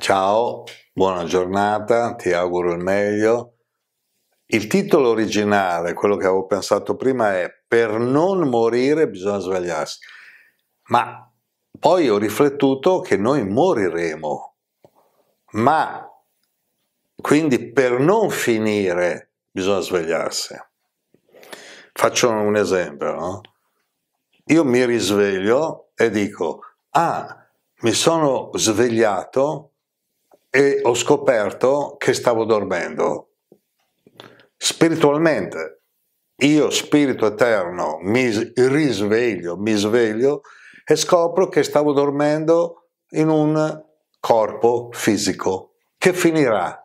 Ciao, buona giornata, ti auguro il meglio. Il titolo originale, quello che avevo pensato prima, è Per non morire bisogna svegliarsi. Ma poi ho riflettuto che noi moriremo, ma quindi per non finire bisogna svegliarsi. Faccio un esempio, no? Io mi risveglio e dico, ah, mi sono svegliato e ho scoperto che stavo dormendo. Spiritualmente, io spirito eterno, mi risveglio, mi sveglio e scopro che stavo dormendo in un corpo fisico che finirà.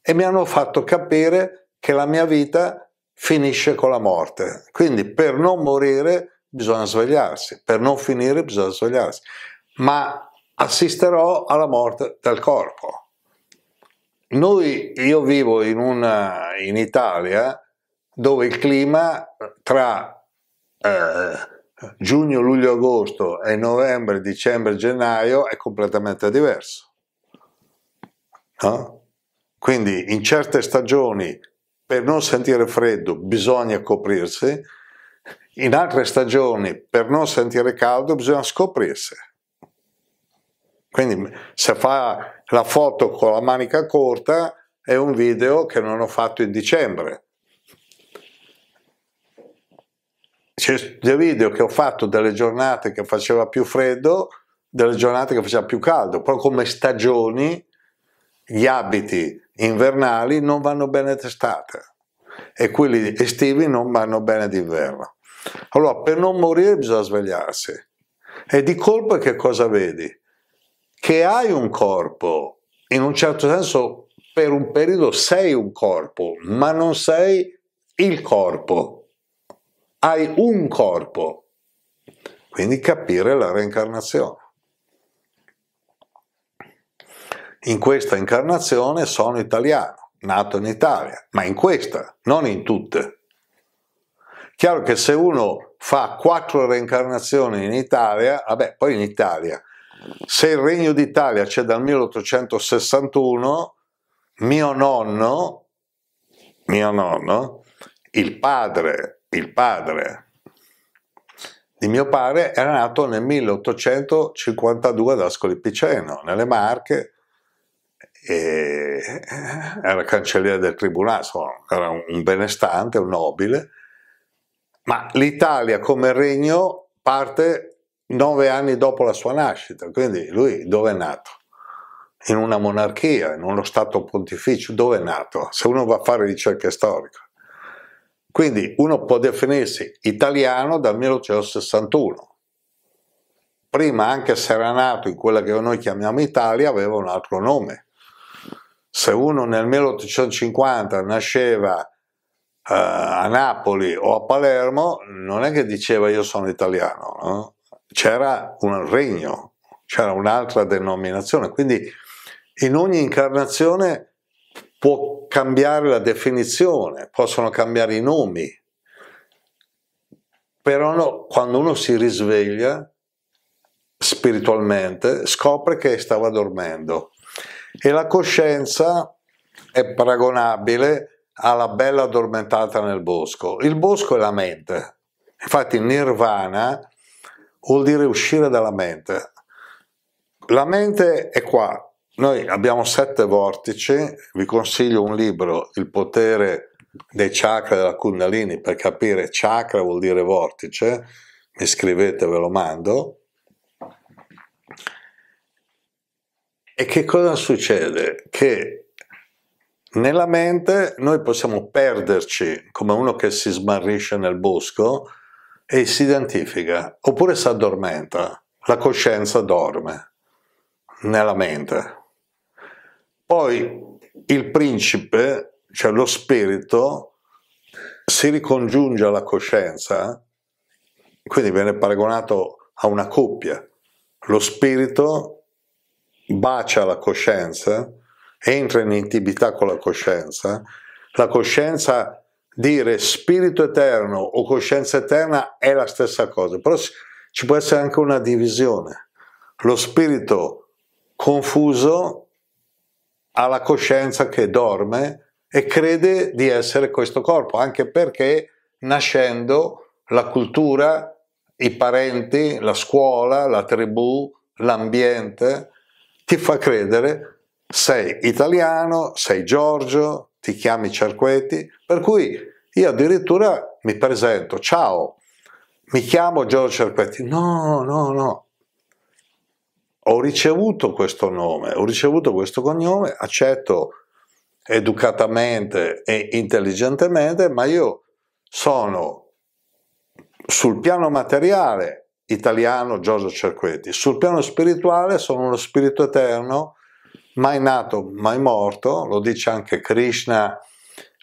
E mi hanno fatto capire che la mia vita finisce con la morte. Quindi per non morire bisogna svegliarsi, per non finire bisogna svegliarsi. Ma assisterò alla morte del corpo. Noi, io vivo in, una, in Italia dove il clima tra eh, giugno, luglio, agosto e novembre, dicembre, gennaio è completamente diverso. No? Quindi in certe stagioni per non sentire freddo bisogna coprirsi, in altre stagioni per non sentire caldo bisogna scoprirsi. Quindi se fa la foto con la manica corta è un video che non ho fatto in dicembre. C'è dei video che ho fatto delle giornate che faceva più freddo, delle giornate che faceva più caldo, poi come stagioni gli abiti invernali non vanno bene d'estate e quelli estivi non vanno bene d'inverno. Allora, per non morire bisogna svegliarsi. E di colpo che cosa vedi? che hai un corpo, in un certo senso per un periodo sei un corpo, ma non sei il corpo, hai un corpo. Quindi capire la reincarnazione. In questa incarnazione sono italiano, nato in Italia, ma in questa, non in tutte. Chiaro che se uno fa quattro reincarnazioni in Italia, vabbè, poi in Italia se il Regno d'Italia c'è dal 1861, mio nonno, mio nonno, il padre, il padre di mio padre era nato nel 1852 ad Ascoli Piceno, nelle Marche, era cancelliere del tribunale, era un benestante, un nobile, ma l'Italia come regno parte nove anni dopo la sua nascita, quindi lui dove è nato? In una monarchia, in uno stato pontificio, dove è nato? Se uno va a fare ricerca storica. Quindi uno può definirsi italiano dal 1861. Prima, anche se era nato in quella che noi chiamiamo Italia, aveva un altro nome. Se uno nel 1850 nasceva eh, a Napoli o a Palermo, non è che diceva io sono italiano, no? c'era un regno, c'era un'altra denominazione, quindi in ogni incarnazione può cambiare la definizione, possono cambiare i nomi, però no, quando uno si risveglia spiritualmente scopre che stava dormendo e la coscienza è paragonabile alla bella addormentata nel bosco. Il bosco è la mente, infatti nirvana vuol dire uscire dalla mente. La mente è qua, noi abbiamo sette vortici, vi consiglio un libro, Il potere dei chakra della Kundalini, per capire chakra vuol dire vortice, mi scrivete, ve lo mando. E che cosa succede? Che nella mente noi possiamo perderci come uno che si smarrisce nel bosco, e si identifica, oppure si addormenta, la coscienza dorme nella mente. Poi il principe, cioè lo spirito, si ricongiunge alla coscienza, quindi viene paragonato a una coppia. Lo spirito bacia la coscienza, entra in intimità con la coscienza, la coscienza dire spirito eterno o coscienza eterna è la stessa cosa, però ci può essere anche una divisione. Lo spirito confuso ha la coscienza che dorme e crede di essere questo corpo, anche perché nascendo la cultura, i parenti, la scuola, la tribù, l'ambiente ti fa credere sei italiano, sei Giorgio, ti chiami Cerqueti, per cui io addirittura mi presento, ciao, mi chiamo Giorgio Cerquetti. No, no, no. Ho ricevuto questo nome, ho ricevuto questo cognome, accetto educatamente e intelligentemente, ma io sono sul piano materiale italiano Giorgio Cerquetti, sul piano spirituale sono uno spirito eterno mai nato, mai morto, lo dice anche Krishna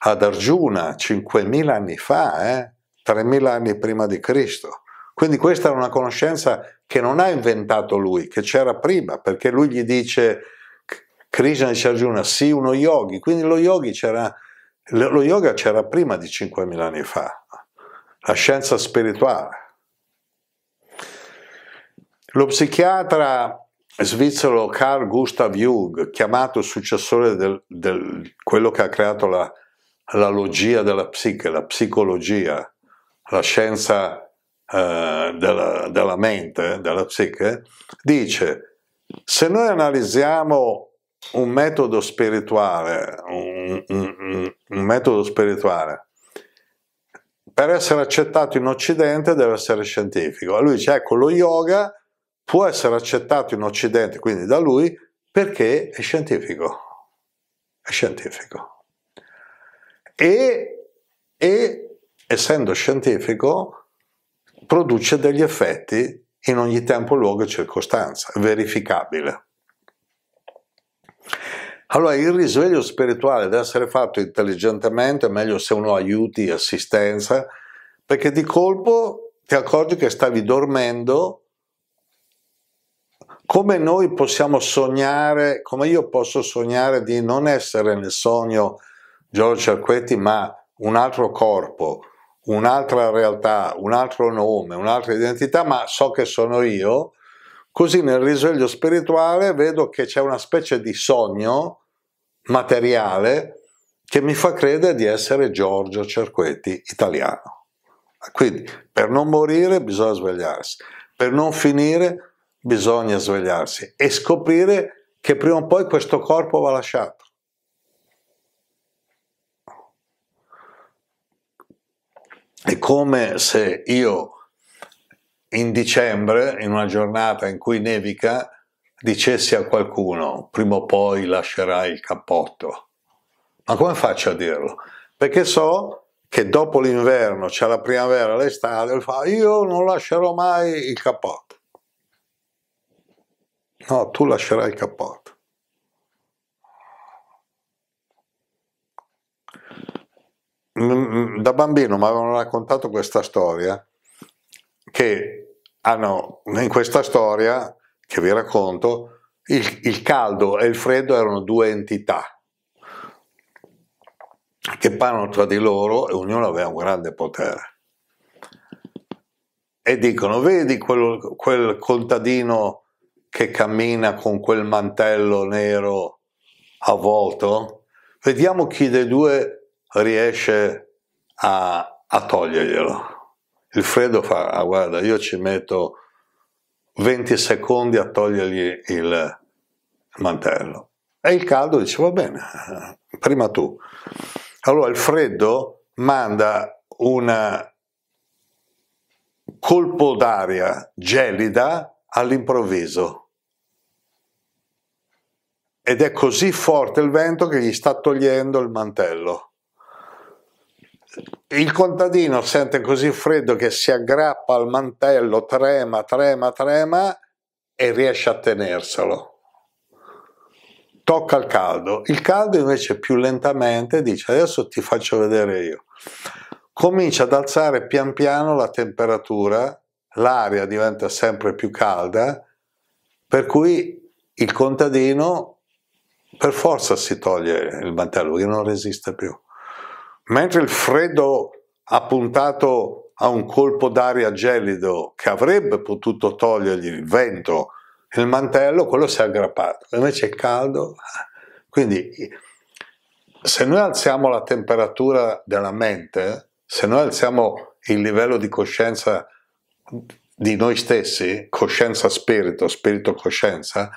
ad Arjuna 5.000 anni fa, eh? 3.000 anni prima di Cristo. Quindi questa è una conoscenza che non ha inventato lui, che c'era prima, perché lui gli dice, Krishna dice Arjuna, sì, uno yogi, quindi lo, yogi lo yoga c'era prima di 5.000 anni fa, la scienza spirituale. Lo psichiatra svizzero Carl Gustav Jung, chiamato successore di quello che ha creato la, la logia della psiche, la psicologia, la scienza eh, della, della mente, eh, della psiche, dice se noi analizziamo un metodo spirituale, un, un, un, metodo spirituale, per essere accettato in Occidente deve essere scientifico. Lui dice, ecco, lo yoga può essere accettato in Occidente, quindi da lui, perché è scientifico. È scientifico. E, e essendo scientifico, produce degli effetti in ogni tempo, luogo e circostanza, verificabile. Allora il risveglio spirituale deve essere fatto intelligentemente, è meglio se uno aiuti, assistenza, perché di colpo ti accorgi che stavi dormendo come noi possiamo sognare, come io posso sognare di non essere nel sogno Giorgio Cerquetti, ma un altro corpo, un'altra realtà, un altro nome, un'altra identità, ma so che sono io, così nel risveglio spirituale vedo che c'è una specie di sogno materiale che mi fa credere di essere Giorgio Cerquetti italiano. Quindi per non morire bisogna svegliarsi, per non finire bisogna svegliarsi e scoprire che prima o poi questo corpo va lasciato. È come se io in dicembre, in una giornata in cui nevica, dicessi a qualcuno prima o poi lascerai il cappotto. Ma come faccio a dirlo? Perché so che dopo l'inverno c'è la primavera, l'estate, io non lascerò mai il cappotto. No, tu lascerai il cappotto. Mm, mm, da bambino mi avevano raccontato questa storia che hanno, ah in questa storia che vi racconto, il, il caldo e il freddo erano due entità che parlano tra di loro e ognuno aveva un grande potere. E dicono, vedi quel, quel contadino che cammina con quel mantello nero avvolto, vediamo chi dei due riesce a, a toglierglielo. Il freddo fa, ah, guarda, io ci metto 20 secondi a togliergli il mantello. E il caldo dice, va bene, prima tu. Allora il freddo manda un colpo d'aria gelida all'improvviso. Ed è così forte il vento che gli sta togliendo il mantello. Il contadino sente così freddo che si aggrappa al mantello, trema, trema, trema e riesce a tenerselo. Tocca il caldo. Il caldo invece più lentamente dice adesso ti faccio vedere io. Comincia ad alzare pian piano la temperatura l'aria diventa sempre più calda, per cui il contadino per forza si toglie il mantello che non resiste più. Mentre il freddo ha puntato a un colpo d'aria gelido che avrebbe potuto togliergli il vento, il mantello, quello si è aggrappato, invece è caldo. Quindi se noi alziamo la temperatura della mente, se noi alziamo il livello di coscienza di noi stessi, coscienza-spirito, spirito-coscienza,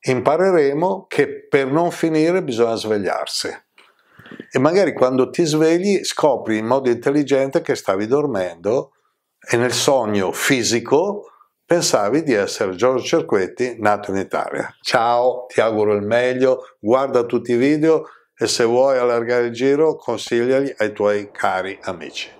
impareremo che per non finire bisogna svegliarsi. E magari quando ti svegli scopri in modo intelligente che stavi dormendo e nel sogno fisico pensavi di essere Giorgio Cerquetti nato in Italia. Ciao, ti auguro il meglio, guarda tutti i video e se vuoi allargare il giro consigliali ai tuoi cari amici.